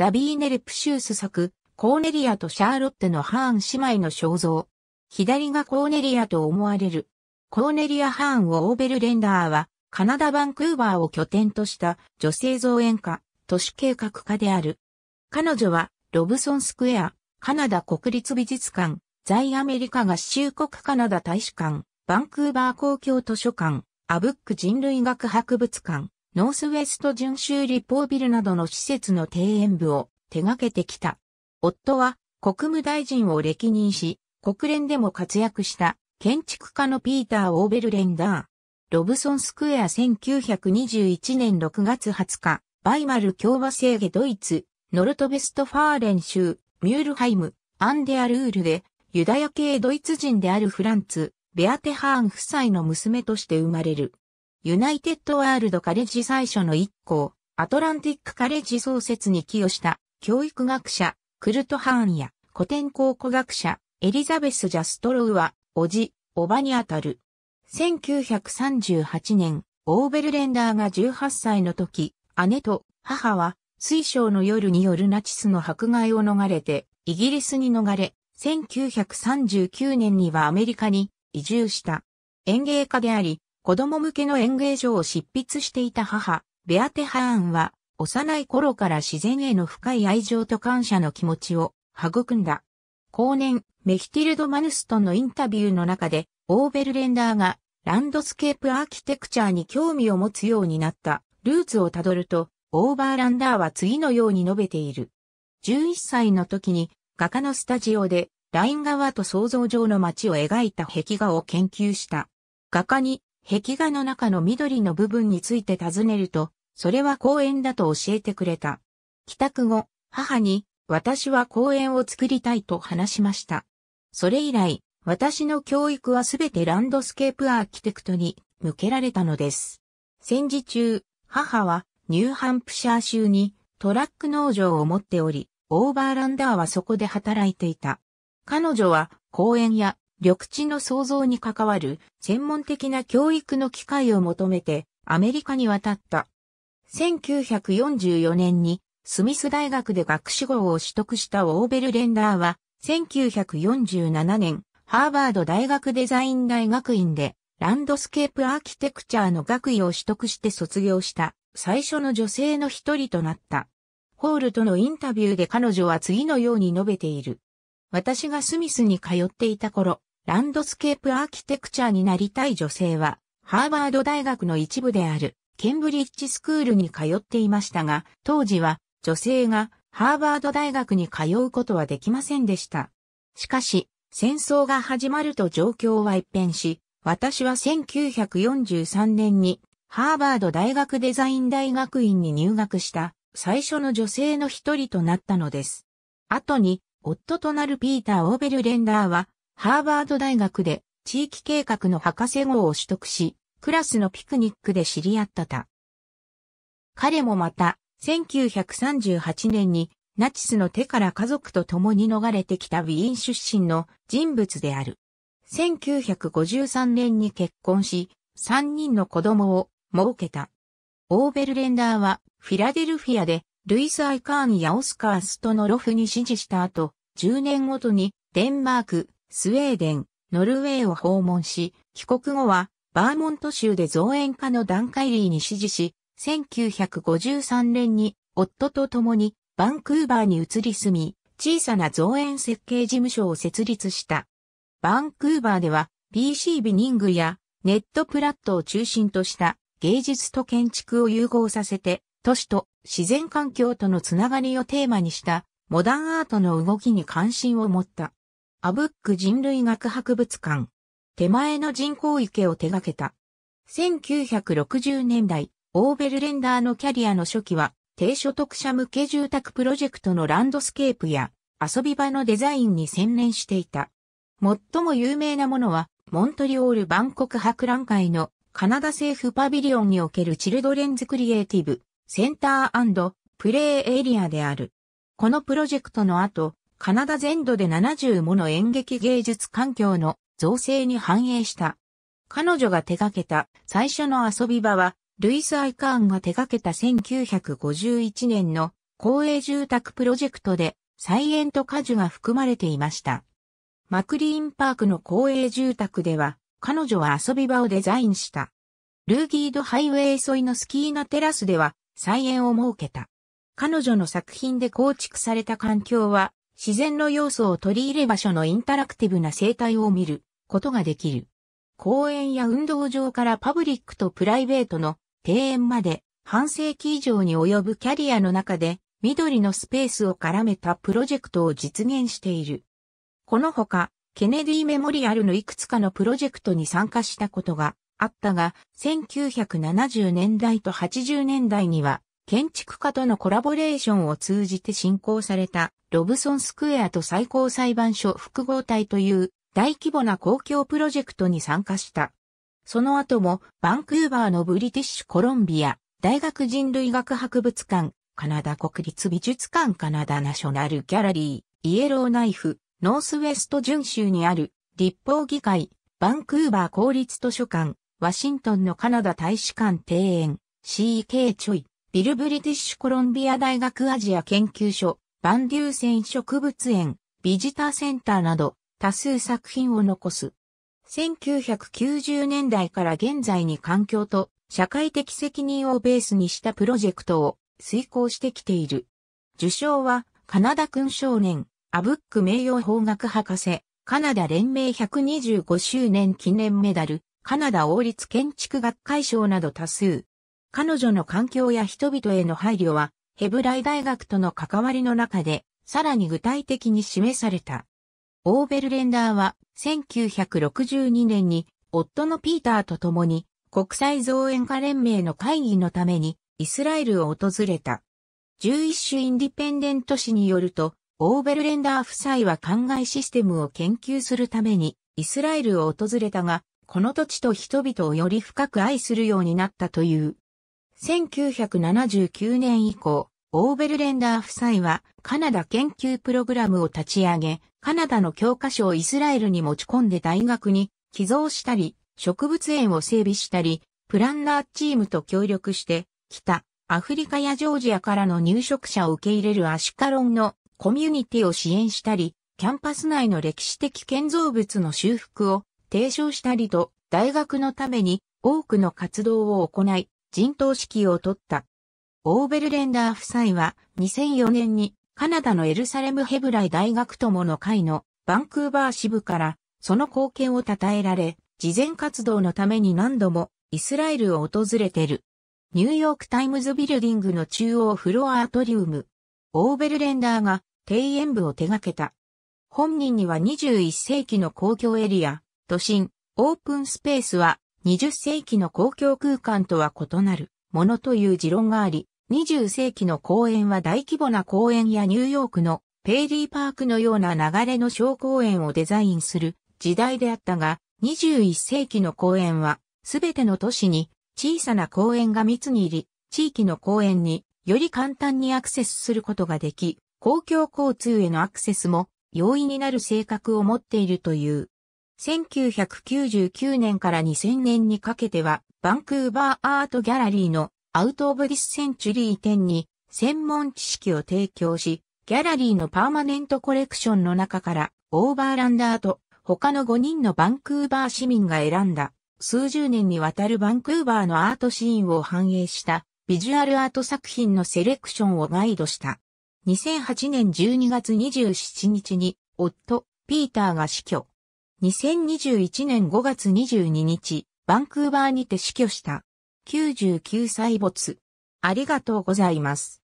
ザビーネ・ルプシュース作、コーネリアとシャーロッテのハーン姉妹の肖像。左がコーネリアと思われる。コーネリア・ハーンをオーベルレンダーは、カナダ・バンクーバーを拠点とした女性造園家、都市計画家である。彼女は、ロブソン・スクエア、カナダ国立美術館、在アメリカ合衆国カナダ大使館、バンクーバー公共図書館、アブック人類学博物館、ノースウェスト巡州立法ビルなどの施設の庭園部を手掛けてきた。夫は国務大臣を歴任し、国連でも活躍した建築家のピーター・オーベルレンダー。ロブソンスクエア1921年6月20日、バイマル共和制下ドイツ、ノルトベストファーレン州、ミュールハイム、アンデアルールで、ユダヤ系ドイツ人であるフランツ、ベアテハーン夫妻の娘として生まれる。ユナイテッドワールドカレッジ最初の一校、アトランティックカレッジ創設に寄与した教育学者、クルト・ハーンや古典考古学者、エリザベス・ジャストロウは、おじ、おばにあたる。1938年、オーベルレンダーが18歳の時、姉と母は、水晶の夜によるナチスの迫害を逃れて、イギリスに逃れ、1939年にはアメリカに移住した。園芸家であり、子供向けの演芸場を執筆していた母、ベアテ・ハーンは、幼い頃から自然への深い愛情と感謝の気持ちを育んだ。後年、メヒティルド・マヌストンのインタビューの中で、オーベルレンダーがランドスケープアーキテクチャに興味を持つようになったルーツをたどると、オーバーランダーは次のように述べている。11歳の時に画家のスタジオでライン側と想像上の街を描いた壁画を研究した。画家に壁画の中の緑の部分について尋ねると、それは公園だと教えてくれた。帰宅後、母に、私は公園を作りたいと話しました。それ以来、私の教育はすべてランドスケープアーキテクトに向けられたのです。戦時中、母はニューハンプシャー州にトラック農場を持っており、オーバーランダーはそこで働いていた。彼女は公園や緑地の創造に関わる専門的な教育の機会を求めてアメリカに渡った。1944年にスミス大学で学士号を取得したオーベルレンダーは1947年ハーバード大学デザイン大学院でランドスケープアーキテクチャーの学位を取得して卒業した最初の女性の一人となった。ホールとのインタビューで彼女は次のように述べている。私がスミスに通っていた頃、ランドスケープアーキテクチャーになりたい女性は、ハーバード大学の一部である、ケンブリッジスクールに通っていましたが、当時は、女性が、ハーバード大学に通うことはできませんでした。しかし、戦争が始まると状況は一変し、私は1943年に、ハーバード大学デザイン大学院に入学した、最初の女性の一人となったのです。後に、夫となるピーター・オーベルレンダーは、ハーバード大学で地域計画の博士号を取得し、クラスのピクニックで知り合ったた。彼もまた、1938年にナチスの手から家族と共に逃れてきたウィーン出身の人物である。1953年に結婚し、3人の子供を設けた。オーベルレンダーはフィラデルフィアでルイス・アイカーンやオスカー・ストノロフに支持した後、10年ごとにデンマーク、スウェーデン、ノルウェーを訪問し、帰国後は、バーモント州で造園家のダン・カイリーに指示し、1953年に夫と共にバンクーバーに移り住み、小さな造園設計事務所を設立した。バンクーバーでは PC ビニングやネットプラットを中心とした芸術と建築を融合させて、都市と自然環境とのつながりをテーマにしたモダンアートの動きに関心を持った。アブック人類学博物館。手前の人工池を手掛けた。1960年代、オーベルレンダーのキャリアの初期は、低所得者向け住宅プロジェクトのランドスケープや遊び場のデザインに専念していた。最も有名なものは、モントリオール万国博覧会のカナダ政府パビリオンにおけるチルドレンズクリエイティブセンタープレイエリアである。このプロジェクトの後、カナダ全土で70もの演劇芸術環境の造成に反映した。彼女が手掛けた最初の遊び場は、ルイス・アイカーンが手掛けた1951年の公営住宅プロジェクトで菜園と果樹が含まれていました。マクリーンパークの公営住宅では、彼女は遊び場をデザインした。ルーギードハイウェイ沿いのスキーナテラスでは菜園を設けた。彼女の作品で構築された環境は自然の要素を取り入れ場所のインタラクティブな生態を見ることができる。公園や運動場からパブリックとプライベートの庭園まで半世紀以上に及ぶキャリアの中で緑のスペースを絡めたプロジェクトを実現している。このほか、ケネディメモリアルのいくつかのプロジェクトに参加したことがあったが、1970年代と80年代には建築家とのコラボレーションを通じて進行されたロブソンスクエアと最高裁判所複合体という大規模な公共プロジェクトに参加した。その後もバンクーバーのブリティッシュコロンビア大学人類学博物館、カナダ国立美術館カナダナショナルギャラリー、イエローナイフ、ノースウェスト巡州にある立法議会、バンクーバー公立図書館、ワシントンのカナダ大使館庭園、CK チョイ。ビル・ブリティッシュ・コロンビア大学アジア研究所、バンデューセン植物園、ビジターセンターなど多数作品を残す。1990年代から現在に環境と社会的責任をベースにしたプロジェクトを遂行してきている。受賞は、カナダ勲少年、アブック名誉法学博士、カナダ連盟125周年記念メダル、カナダ王立建築学会賞など多数。彼女の環境や人々への配慮は、ヘブライ大学との関わりの中で、さらに具体的に示された。オーベルレンダーは、1962年に、夫のピーターと共に、国際造園家連盟の会議のために、イスラエルを訪れた。11種インディペンデント誌によると、オーベルレンダー夫妻は灌漑システムを研究するために、イスラエルを訪れたが、この土地と人々をより深く愛するようになったという。1979年以降、オーベルレンダー夫妻はカナダ研究プログラムを立ち上げ、カナダの教科書をイスラエルに持ち込んで大学に寄贈したり、植物園を整備したり、プランナーチームと協力して、北、アフリカやジョージアからの入植者を受け入れるアシカロンのコミュニティを支援したり、キャンパス内の歴史的建造物の修復を提唱したりと、大学のために多くの活動を行い、陣頭指揮を取った。オーベルレンダー夫妻は2004年にカナダのエルサレムヘブライ大学友の会のバンクーバー支部からその貢献を称えられ、慈善活動のために何度もイスラエルを訪れてる。ニューヨークタイムズビルディングの中央フロアアトリウム。オーベルレンダーが庭園部を手掛けた。本人には21世紀の公共エリア、都心、オープンスペースは20世紀の公共空間とは異なるものという持論があり、20世紀の公園は大規模な公園やニューヨークのペイリーパークのような流れの小公園をデザインする時代であったが、21世紀の公園はすべての都市に小さな公園が密に入り、地域の公園により簡単にアクセスすることができ、公共交通へのアクセスも容易になる性格を持っているという。1999年から2000年にかけては、バンクーバーアートギャラリーのアウト・オブ・ディス・センチュリー展に専門知識を提供し、ギャラリーのパーマネントコレクションの中からオーバーランダーと他の5人のバンクーバー市民が選んだ数十年にわたるバンクーバーのアートシーンを反映したビジュアルアート作品のセレクションをガイドした。2008年12月27日に夫、ピーターが死去。2021年5月22日、バンクーバーにて死去した。99歳没。ありがとうございます。